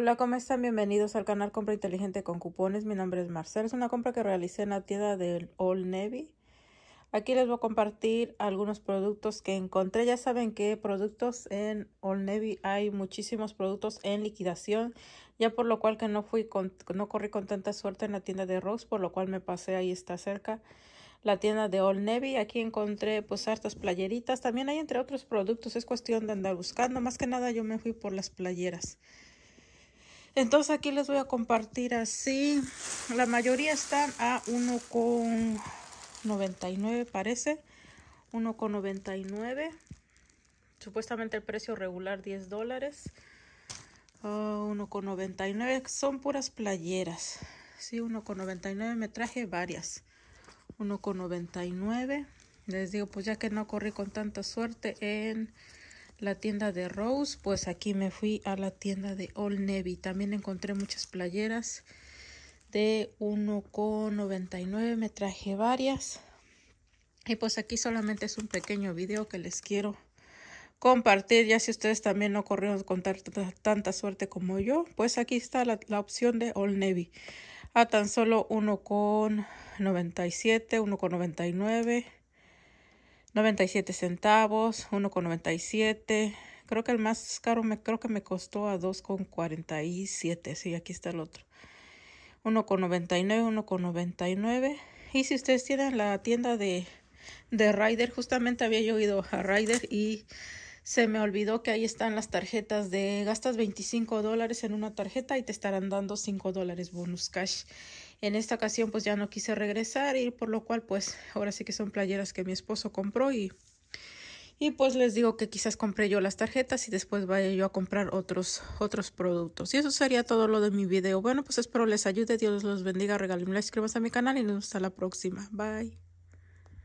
Hola, ¿cómo están? Bienvenidos al canal Compra Inteligente con Cupones. Mi nombre es Marcel. Es una compra que realicé en la tienda del All Navy. Aquí les voy a compartir algunos productos que encontré. Ya saben que productos en All Navy hay muchísimos productos en liquidación. Ya por lo cual que no, fui con, no corrí con tanta suerte en la tienda de Rose, por lo cual me pasé ahí está cerca. La tienda de All Navy, aquí encontré pues hartas playeritas. También hay entre otros productos, es cuestión de andar buscando. Más que nada yo me fui por las playeras. Entonces aquí les voy a compartir así. La mayoría están a 1,99 parece. 1,99. Supuestamente el precio regular 10 dólares. 1,99. Ah, Son puras playeras. Sí, 1,99. Me traje varias. 1,99. Les digo, pues ya que no corrí con tanta suerte en la tienda de Rose, pues aquí me fui a la tienda de All Navy. También encontré muchas playeras de 1,99. Me traje varias. Y pues aquí solamente es un pequeño video que les quiero compartir. Ya si ustedes también no corrieron con tanta suerte como yo, pues aquí está la, opción de All Navy. A tan solo 1,97, 1,99. 97 centavos, 1.97. Creo que el más caro me creo que me costó a 2.47. Sí, aquí está el otro. 1.99, 1.99. Y si ustedes tienen la tienda de, de rider justamente había yo ido a Ryder y se me olvidó que ahí están las tarjetas de gastas 25 dólares en una tarjeta y te estarán dando 5 dólares bonus cash. En esta ocasión pues ya no quise regresar y por lo cual pues ahora sí que son playeras que mi esposo compró y, y pues les digo que quizás compré yo las tarjetas y después vaya yo a comprar otros, otros productos. Y eso sería todo lo de mi video. Bueno pues espero les ayude, Dios los bendiga, regálenme, suscríbanse a mi canal y nos vemos hasta la próxima. Bye.